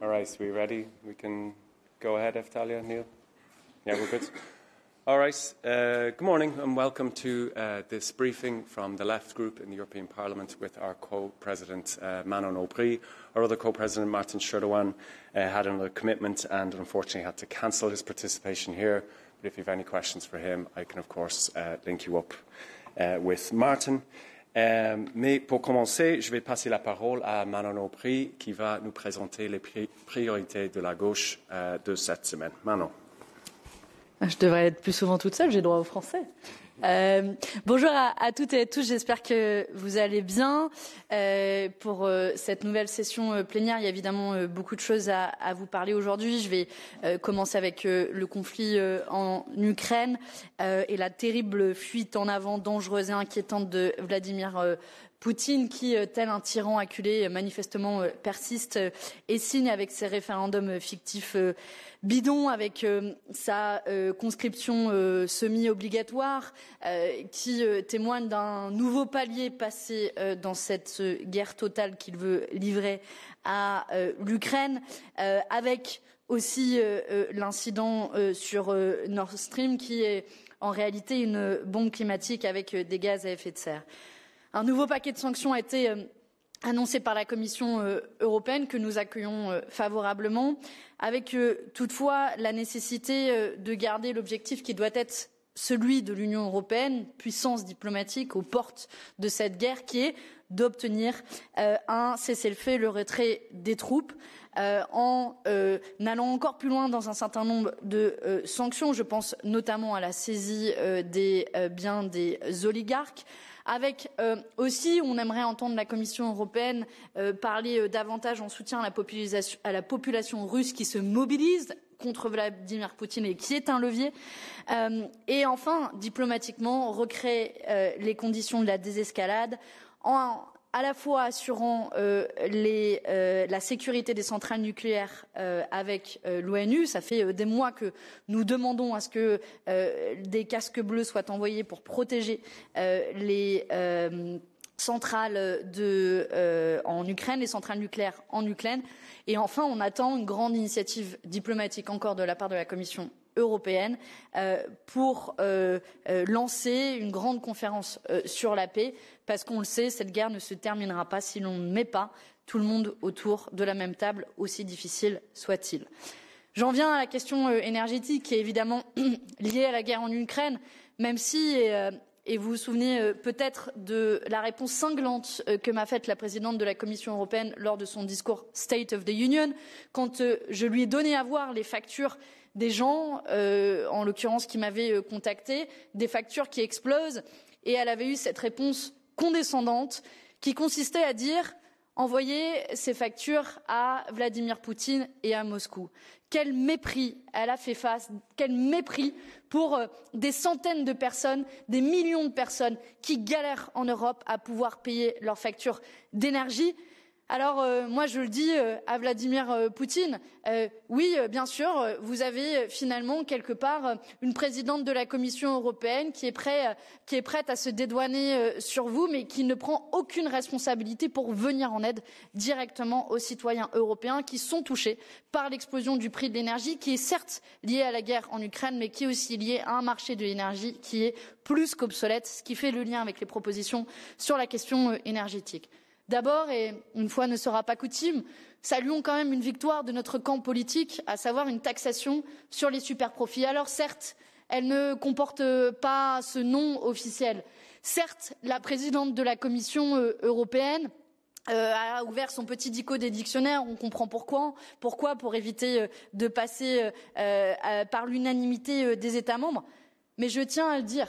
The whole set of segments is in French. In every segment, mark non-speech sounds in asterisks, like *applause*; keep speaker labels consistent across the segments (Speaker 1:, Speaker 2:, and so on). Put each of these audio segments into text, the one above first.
Speaker 1: All right, so we ready? We can go ahead, Eftalia, Neil? Yeah, we're good. All right. Uh, good morning and welcome to uh, this briefing from the Left Group in the European Parliament with our co-president uh, Manon Aubry. Our other co-president Martin Sherdowan uh, had another commitment and unfortunately had to cancel his participation here. But if you have any questions for him, I can of course uh, link you up uh, with Martin. Euh, mais pour commencer, je vais passer la parole à Manon Aubry qui va nous présenter les priorités de la gauche euh, de cette semaine. Manon.
Speaker 2: Ah, je devrais être plus souvent toute seule, j'ai droit au français. Euh, bonjour à, toutes et à tous, j'espère que vous allez bien. Euh, pour euh, cette nouvelle session plénière, il y a évidemment beaucoup de choses à, à vous parler aujourd'hui. Je vais commencer avec le conflit en Ukraine et la terrible fuite en avant dangereuse et inquiétante de Vladimir Poutine qui, tel un tyran acculé, manifestement persiste et signe avec ses référendums fictifs bidons, avec sa conscription semi-obligatoire, euh, qui euh, témoigne d'un nouveau palier passé euh, dans cette guerre totale qu'il veut livrer à l'Ukraine, avec aussi l'incident sur Nord Stream qui est en réalité une bombe climatique avec des gaz à effet de serre. Un nouveau paquet de sanctions a été annoncé par la Commission européenne que nous accueillons favorablement, avec toutefois la nécessité de garder l'objectif qui doit être celui de l'Union européenne, puissance diplomatique aux portes de cette guerre, qui est d'obtenir euh, un cessez-le-feu, le retrait des troupes, euh, en euh, allant encore plus loin dans un certain nombre de sanctions. Je pense notamment à la saisie des biens des oligarques. Avec aussi, on aimerait entendre la Commission européenne parler davantage en soutien à la population russe qui se mobilise contre Vladimir Poutine et qui est un levier. Euh, et enfin, diplomatiquement, recréer euh, les conditions de la désescalade en à la fois assurant euh, la sécurité des centrales nucléaires avec l'ONU. Ça fait des mois que nous demandons à ce que des casques bleus soient envoyés pour protéger les centrales euh, euh, en Ukraine, les centrales nucléaires en Ukraine. Et enfin, on attend une grande initiative diplomatique encore de la part de la Commission européenne euh, pour lancer une grande conférence sur la paix, parce qu'on le sait, cette guerre ne se terminera pas si l'on ne met pas tout le monde autour de la même table, aussi difficile soit-il. J'en viens à la question énergétique, qui est évidemment *clears throat* liée à la guerre en Ukraine, même si et vous vous souvenez euh, peut-être de la réponse cinglante euh, que m'a faite la présidente de la Commission européenne lors de son discours State of the Union, quand euh, je lui ai donné à voir les factures des gens, en l'occurrence qui m'avaient contacté, des factures qui explosent. Et elle avait eu cette réponse condescendante qui consistait à dire envoyer ces factures à Vladimir Poutine et à Moscou. Quel mépris elle a fait face, quel mépris pour euh, des centaines de personnes, des millions de personnes qui galèrent en Europe à pouvoir payer leurs factures d'énergie. Alors euh, moi je le dis euh, à Vladimir euh, Poutine, oui bien sûr, vous avez finalement quelque part une présidente de la Commission européenne qui est prête à se dédouaner sur vous, mais qui ne prend aucune responsabilité pour venir en aide directement aux citoyens européens qui sont touchés par l'explosion du prix de l'énergie, qui est certes liée à la guerre en Ukraine, mais qui est aussi liée à un marché de l'énergie qui est plus qu'obsolète, ce qui fait le lien avec les propositions sur la question énergétique. D'abord, et une fois ne sera pas coutume, saluons quand même une victoire de notre camp politique, à savoir une taxation sur les superprofits. Alors certes, elle ne comporte pas ce nom officiel. Certes, la présidente de la Commission euh, européenne euh, a ouvert son petit dico des dictionnaires. On comprend pourquoi, pourquoi pour éviter euh, de passer par l'unanimité des États membres. Mais je tiens à le dire,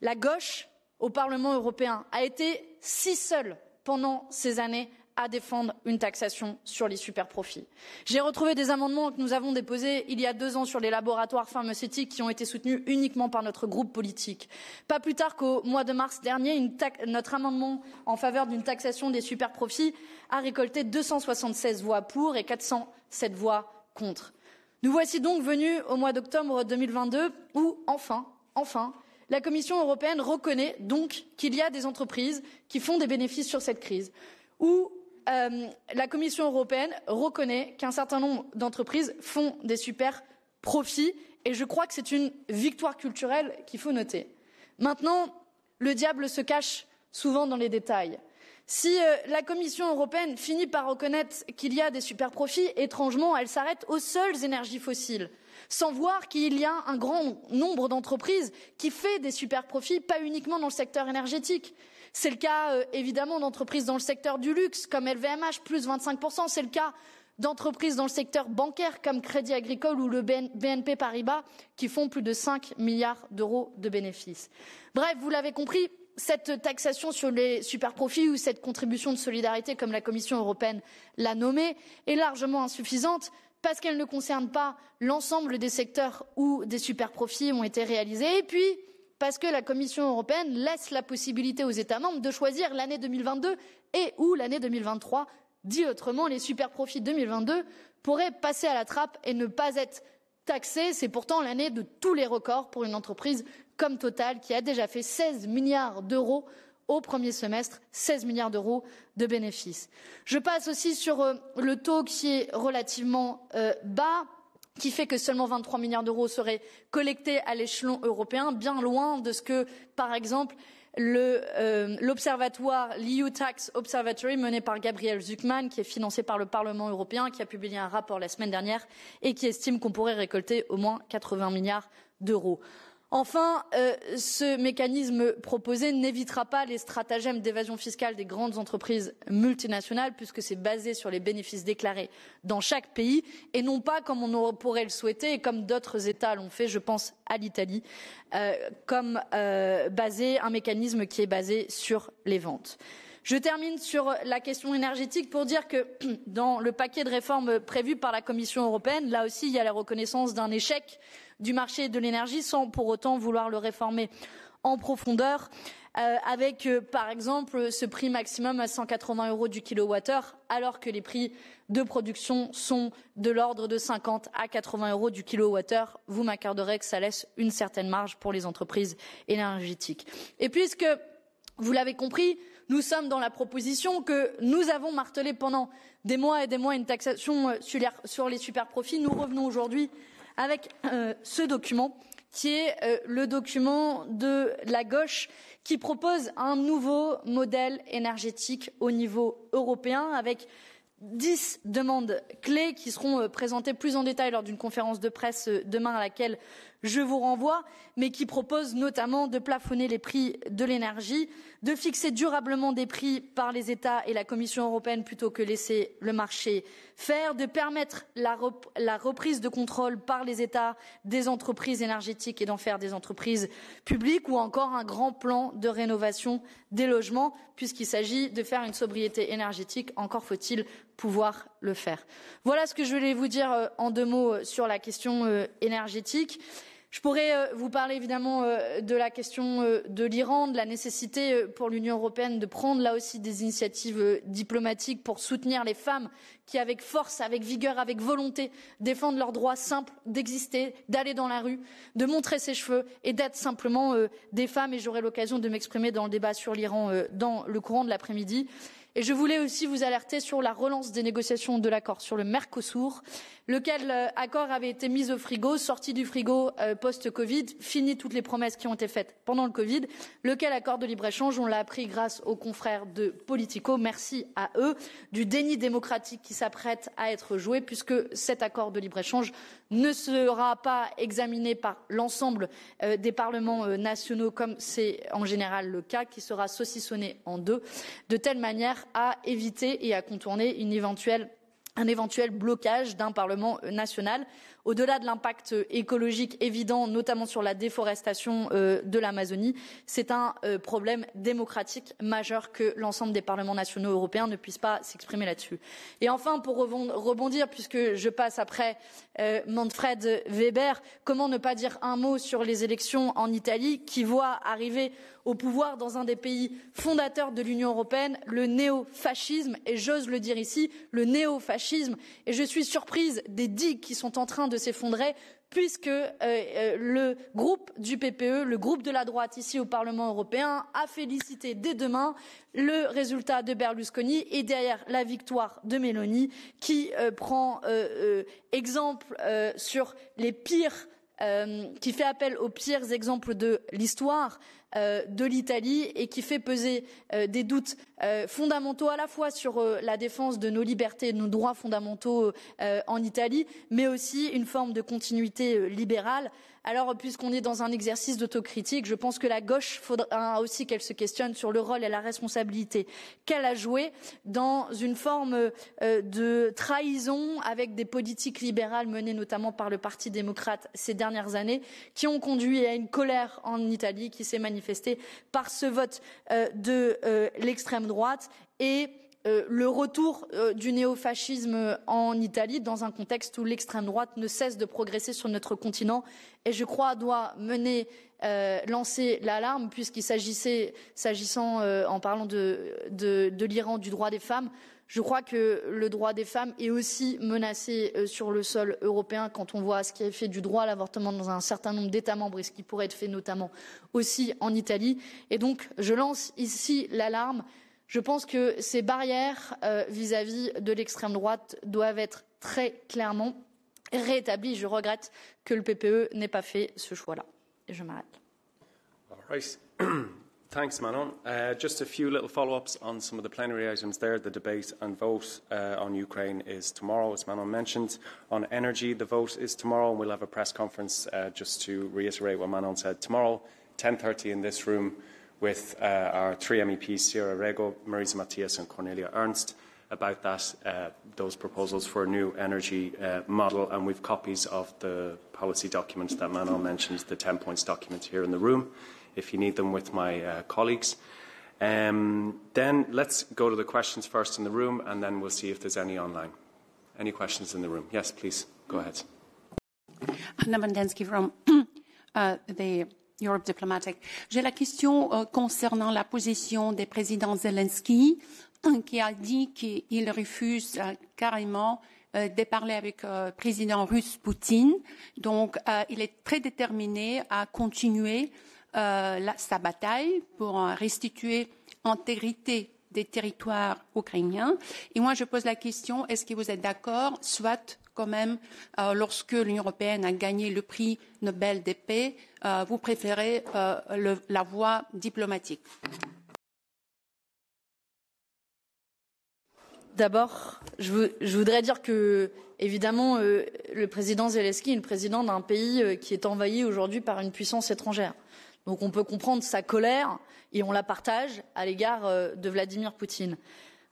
Speaker 2: la gauche au Parlement européen a été si seule pendant ces années à défendre une taxation sur les superprofits. J'ai retrouvé des amendements que nous avons déposés il y a deux ans sur les laboratoires pharmaceutiques qui ont été soutenus uniquement par notre groupe politique. Pas plus tard qu'au mois de mars dernier, notre amendement en faveur d'une taxation des superprofits a récolté 276 voix pour et 407 voix contre. Nous voici donc venus au mois d'octobre 2022 où, enfin, enfin, la Commission européenne reconnaît donc qu'il y a des entreprises qui font des bénéfices sur cette crise, ou euh, la Commission européenne reconnaît qu'un certain nombre d'entreprises font des super profits, et je crois que c'est une victoire culturelle qu'il faut noter. Maintenant, le diable se cache souvent dans les détails. Si euh, la Commission européenne finit par reconnaître qu'il y a des superprofits, étrangement, elle s'arrête aux seules énergies fossiles, sans voir qu'il y a un grand nombre d'entreprises qui font des superprofits, pas uniquement dans le secteur énergétique. C'est le cas euh, évidemment d'entreprises dans le secteur du luxe comme LVMH plus 25%, c'est le cas d'entreprises dans le secteur bancaire comme Crédit Agricole ou le BNP Paribas qui font plus de 5 milliards d'euros de bénéfices. Bref, vous l'avez compris, cette taxation sur les superprofits ou cette contribution de solidarité, comme la Commission européenne l'a nommée, est largement insuffisante parce qu'elle ne concerne pas l'ensemble des secteurs où des superprofits ont été réalisés. Et puis, parce que la Commission européenne laisse la possibilité aux États membres de choisir l'année 2022 et ou l'année 2023. Dit autrement, les superprofits 2022 pourraient passer à la trappe et ne pas être taxés. C'est pourtant l'année de tous les records pour une entreprise comme Total, qui a déjà fait 16 milliards d'euros au premier semestre, 16 milliards d'euros de bénéfices. Je passe aussi sur euh, le taux qui est relativement euh, bas qui fait que seulement 23 milliards d'euros seraient collectés à l'échelon européen, bien loin de ce que, par exemple, euh, l'observatoire, l'EU Tax Observatory, mené par Gabriel Zuckman, qui est financé par le Parlement européen, qui a publié un rapport la semaine dernière et qui estime qu'on pourrait récolter au moins 80 milliards d'euros. Enfin, euh, ce mécanisme proposé n'évitera pas les stratagèmes d'évasion fiscale des grandes entreprises multinationales, puisque c'est basé sur les bénéfices déclarés dans chaque pays, et non pas comme on pourrait le souhaiter, et comme d'autres États l'ont fait, je pense à l'Italie, euh, comme euh, un mécanisme qui est basé sur les ventes. Je termine sur la question énergétique pour dire que *clears throat* dans le paquet de réformes prévu par la Commission européenne, là aussi, il y a la reconnaissance d'un échec du marché de l'énergie sans pour autant vouloir le réformer en profondeur, euh, avec euh, par exemple ce prix maximum à 180 euros du kilowattheure, alors que les prix de production sont de l'ordre de 50 à 80 euros du kilowattheure. Vous m'accorderez que ça laisse une certaine marge pour les entreprises énergétiques. Et puisque vous l'avez compris, nous sommes dans la proposition que nous avons martelée pendant des mois et des mois une taxation euh, sur les superprofits. Nous revenons aujourd'hui avec euh, ce document qui est euh, le document de la gauche qui propose un nouveau modèle énergétique au niveau européen avec dix demandes clés qui seront présentées plus en détail lors d'une conférence de presse demain à laquelle je vous renvoie, mais qui propose notamment de plafonner les prix de l'énergie, de fixer durablement des prix par les États et la Commission européenne plutôt que laisser le marché faire, de permettre la, la reprise de contrôle par les États des entreprises énergétiques et d'en faire des entreprises publiques, ou encore un grand plan de rénovation des logements, puisqu'il s'agit de faire une sobriété énergétique, encore faut-il pouvoir le faire. Voilà ce que je voulais vous dire euh, en deux mots euh, sur la question euh, énergétique. Je pourrais euh, vous parler évidemment euh, de la question euh, de l'Iran, de la nécessité pour l'Union européenne de prendre là aussi des initiatives diplomatiques pour soutenir les femmes qui, avec force, avec vigueur, avec volonté, défendent leur droit simple d'exister, d'aller dans la rue, de montrer ses cheveux et d'être simplement des femmes. Et j'aurai l'occasion de m'exprimer dans le débat sur l'Iran dans le courant de l'après-midi. Et je voulais aussi vous alerter sur la relance des négociations de l'accord sur le Mercosur, lequel euh, accord avait été mis au frigo, sorti du frigo euh, post-Covid, fini toutes les promesses qui ont été faites pendant le Covid, lequel accord de libre-échange, on l'a appris grâce aux confrères de Politico, merci à eux, du déni démocratique qui s'apprête à être joué, puisque cet accord de libre-échange ne sera pas examiné par l'ensemble euh, des parlements euh, nationaux, comme c'est en général le cas, qui sera saucissonné en deux, de telle manière à éviter et à contourner un éventuel blocage d'un Parlement euh, national. Au-delà de l'impact euh, écologique évident, notamment sur la déforestation euh, de l'Amazonie, c'est un euh, problème démocratique majeur que l'ensemble des parlements nationaux européens ne puissent pas s'exprimer là-dessus. Et enfin, pour rebondir, puisque je passe après Manfred Weber, comment ne pas dire un mot sur les élections en Italie qui voient arriver au pouvoir dans un des pays fondateurs de l'Union européenne le néofascisme, et j'ose le dire ici, le néofascisme. Et je suis surprise des digues qui sont en train de s'effondrait puisque euh, euh, le groupe du PPE, le groupe de la droite ici au Parlement européen, a félicité dès demain le résultat de Berlusconi et derrière la victoire de Meloni qui euh, prend exemple sur les pires, qui fait appel aux pires exemples de l'histoire. Euh, de l'Italie et qui fait peser euh, des doutes euh, fondamentaux à la fois sur la défense de nos libertés et de nos droits fondamentaux en Italie, mais aussi une forme de continuité libérale. Alors, puisqu'on est dans un exercice d'autocritique, je pense que la gauche faudra hein, aussi qu'elle se questionne sur le rôle et la responsabilité qu'elle a joué dans une forme de trahison avec des politiques libérales menées notamment par le Parti démocrate ces dernières années, qui ont conduit à une colère en Italie qui s'est manifestée manifesté par ce vote euh, de euh, l'extrême droite et euh, le retour du néofascisme en Italie dans un contexte où l'extrême droite ne cesse de progresser sur notre continent et je crois doit mener lancer l'alarme puisqu'il s'agissait s'agissant en parlant de l'Iran du droit des femmes je crois que le droit des femmes est aussi menacé euh, sur le sol européen quand on voit ce qui est fait du droit à l'avortement dans un certain nombre d'États membres et ce qui pourrait être fait notamment aussi en Italie. Et donc, je lance ici l'alarme. Je pense que ces barrières euh, vis-à-vis de l'extrême droite doivent être très clairement rétablies. Je regrette que le PPE n'ait pas fait ce choix-là. Et je m'arrête.
Speaker 1: *clears throat* Thanks, Manon. Uh, just a few little follow-ups on some of the plenary items there. The debate and vote uh, on Ukraine is tomorrow, as Manon mentioned. On energy, the vote is tomorrow, and we'll have a press conference uh, just to reiterate what Manon said. Tomorrow, 10.30 in this room with uh, our three MEPs, Sierra Rego, Marisa Matias and Cornelia Ernst, about that, uh, those proposals for a new energy uh, model. And we've copies of the policy document that Manon mentioned, the 10 points document here in the room. if you need them with my uh, colleagues. Um, then let's go to the questions first in the room, and then we'll see if there's any online. Any questions in the room? Yes, please, go ahead. Anna
Speaker 2: Mandensky from *clears throat* uh, the Europe Diplomatic. J'ai la question euh, concernant la position des président Zelensky, *clears throat* qui a dit qu'il refuse euh, carrément euh, de parler avec le président russe Poutine. Donc, il est très déterminé à continuer euh, sa bataille pour euh, restituer intégrité des territoires ukrainiens. Et moi, je pose la question, est-ce que vous êtes d'accord, soit quand même, euh, lorsque l'Union européenne a gagné le prix Nobel des paix, vous préférez la voie diplomatique D'abord, je, je, voudrais dire que, évidemment, le président Zelensky est le président d'un pays qui est envahi aujourd'hui par une puissance étrangère. Donc on peut comprendre sa colère et on la partage à l'égard euh, de Vladimir Poutine.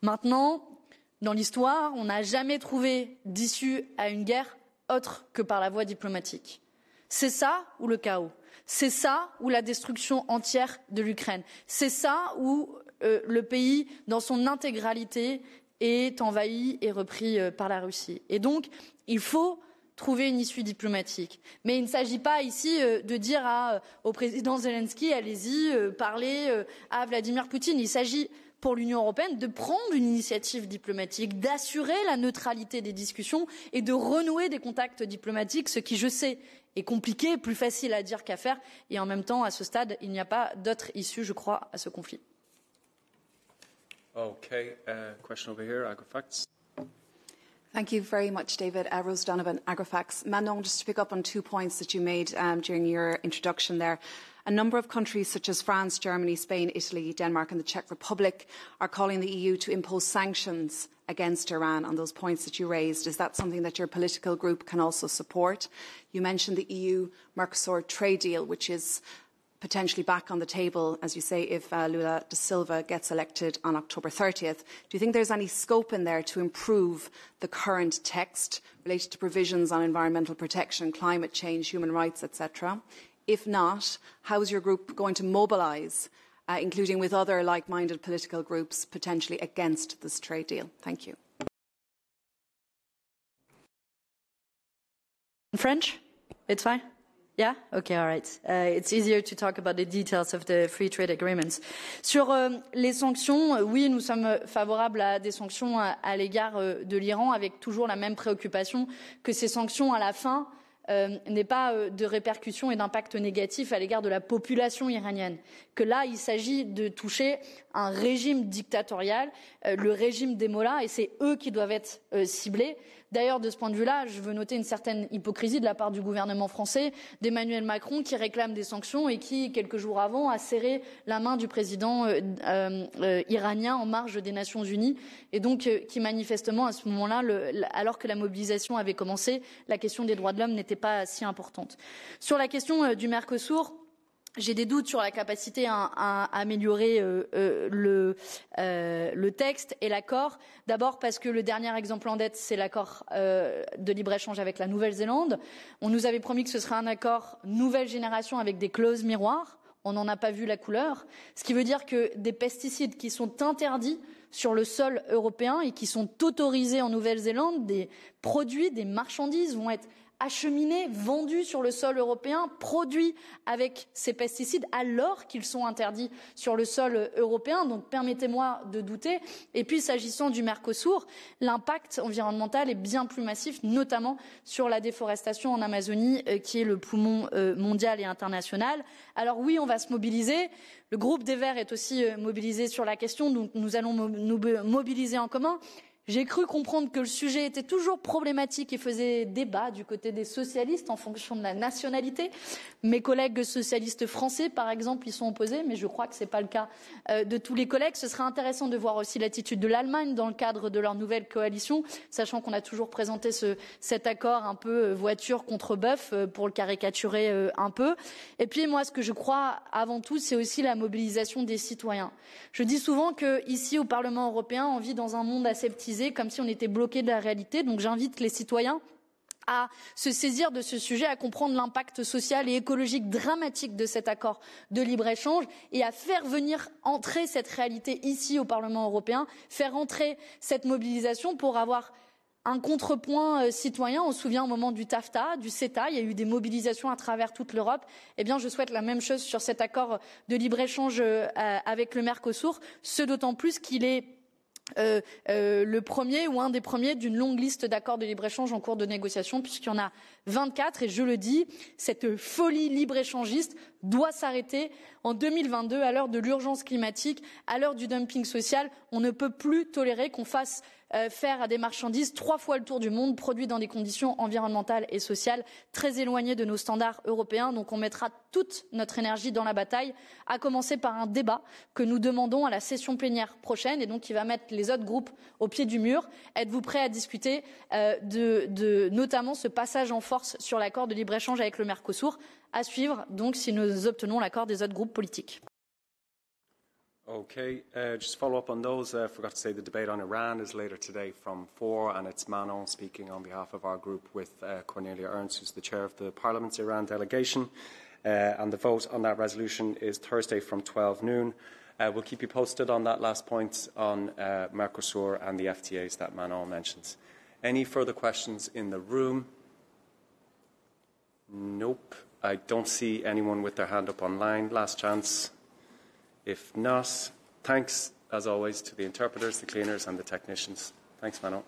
Speaker 2: Maintenant, dans l'histoire, on n'a jamais trouvé d'issue à une guerre autre que par la voie diplomatique. C'est ça ou le chaos. C'est ça ou la destruction entière de l'Ukraine. C'est ça où euh, le pays, dans son intégralité, est envahi et repris euh, par la Russie. Et donc, il faut trouver une issue diplomatique. Mais il ne s'agit pas ici euh, de dire euh, au président Zelensky, allez-y, euh, parlez à Vladimir Poutine. Il s'agit pour l'Union européenne de prendre une initiative diplomatique, d'assurer la neutralité des discussions et de renouer des contacts diplomatiques, ce qui, je sais, est compliqué, plus facile à dire qu'à faire. Et en même temps, à ce stade, il n'y a pas d'autre issue, je crois, à ce conflit.
Speaker 1: Uh, question over here,
Speaker 2: Thank you very much, David. Uh, Rose Donovan, Agrifax. Manon, just to pick up on two points that you made um, during your introduction there. A number of countries such as France, Germany, Spain, Italy, Denmark and the Czech Republic are calling the EU to impose sanctions against Iran on those points that you raised. Is that something that your political group can also support? You mentioned the EU-Mercosur trade deal, which is potentially back on the table, as you say, if uh, Lula da Silva gets elected on October 30th. Do you think there's any scope in there to improve the current text related to provisions on environmental protection, climate change, human rights, etc.? If not, how is your group going to mobilise, uh, including with other like-minded political groups, potentially against this trade deal? Thank you. In French? It's fine. all Sur les sanctions, euh, oui, nous sommes euh, favorables à des sanctions à, l'égard euh, de l'Iran, avec toujours la même préoccupation que ces sanctions, à la fin, n'aient pas de répercussions et d'impact négatif à l'égard de la population iranienne. Que là, il s'agit de toucher un régime dictatorial, le régime des Mollahs, et c'est eux qui doivent être ciblés. D'ailleurs, de ce point de vue-là, je veux noter une certaine hypocrisie de la part du gouvernement français, d'Emmanuel Macron, qui réclame des sanctions et qui, quelques jours avant, a serré la main du président euh, euh, euh, iranien en marge des Nations Unies, et donc qui manifestement, à ce moment-là, alors que la mobilisation avait commencé, la question des droits de l'homme n'était pas si importante. Sur la question du Mercosur, j'ai des doutes sur la capacité à, améliorer euh, euh, le, euh, le, texte et l'accord. D'abord parce que le dernier exemple en dette, c'est l'accord de libre-échange avec la Nouvelle-Zélande. On nous avait promis que ce serait un accord nouvelle génération avec des clauses miroirs. On n'en a pas vu la couleur. Ce qui veut dire que des pesticides qui sont interdits sur le sol européen et qui sont autorisés en Nouvelle-Zélande, des produits, des marchandises vont être acheminés, vendus sur le sol européen, produits avec ces pesticides alors qu'ils sont interdits sur le sol euh, européen. Donc permettez-moi de douter. Et puis s'agissant du Mercosur, l'impact environnemental est bien plus massif, notamment sur la déforestation en Amazonie, euh, qui est le poumon euh, mondial et international. Alors oui, on va se mobiliser. Le groupe des Verts est aussi mobilisé sur la question, donc nous allons nous mobiliser en commun. J'ai cru comprendre que le sujet était toujours problématique et faisait débat du côté des socialistes en fonction de la nationalité. Mes collègues socialistes français, par exemple, y sont opposés, mais je crois que ce n'est pas le cas euh, de tous les collègues. Ce serait intéressant de voir aussi l'attitude de l'Allemagne dans le cadre de leur nouvelle coalition, sachant qu'on a toujours présenté cet accord un peu euh, voiture contre bœuf, euh, pour le caricaturer un peu. Et puis moi, ce que je crois avant tout, c'est aussi la mobilisation des citoyens. Je dis souvent qu'ici, au Parlement européen, on vit dans un monde aseptique comme si on était bloqué de la réalité. Donc j'invite les citoyens à se saisir de ce sujet, à comprendre l'impact social et écologique dramatique de cet accord de libre-échange et à faire venir entrer cette réalité ici au Parlement européen, faire entrer cette mobilisation pour avoir un contrepoint euh, citoyen. On se souvient au moment du TAFTA, du CETA, il y a eu des mobilisations à travers toute l'Europe. Eh bien, je souhaite la même chose sur cet accord de libre-échange euh, avec le Mercosur, ce d'autant plus qu'il est euh, euh, le premier ou un des premiers d'une longue liste d'accords de libre-échange en cours de négociation, puisqu'il y en a 24. Et je le dis, cette folie libre-échangiste doit s'arrêter en 2022, à l'heure de l'urgence climatique, à l'heure du dumping social. On ne peut plus tolérer qu'on fasse euh, faire à des marchandises trois fois le tour du monde, produites dans des conditions environnementales et sociales très éloignées de nos standards européens. Donc on mettra toute notre énergie dans la bataille, à commencer par un débat que nous demandons à la session plénière prochaine et donc qui va mettre les autres groupes au pied du mur. Êtes-vous prêts à discuter euh, de, de notamment ce passage en force sur l'accord de libre-échange avec le Mercosur à suivre donc si nous obtenons l'accord des autres groupes politiques
Speaker 1: Okay, uh, just follow up on those. I uh, forgot to say the debate on Iran is later today from 4, and it's Manon speaking on behalf of our group with uh, Cornelia Ernst, who's the chair of the Parliament's Iran delegation. Uh, and the vote on that resolution is Thursday from 12 noon. Uh, we'll keep you posted on that last point on Mercosur and the FTAs that Manon mentions. Any further questions in the room? Nope. I don't see anyone with their hand up online. Last chance. If not, thanks as always to the interpreters, the cleaners and the technicians. Thanks, Manon.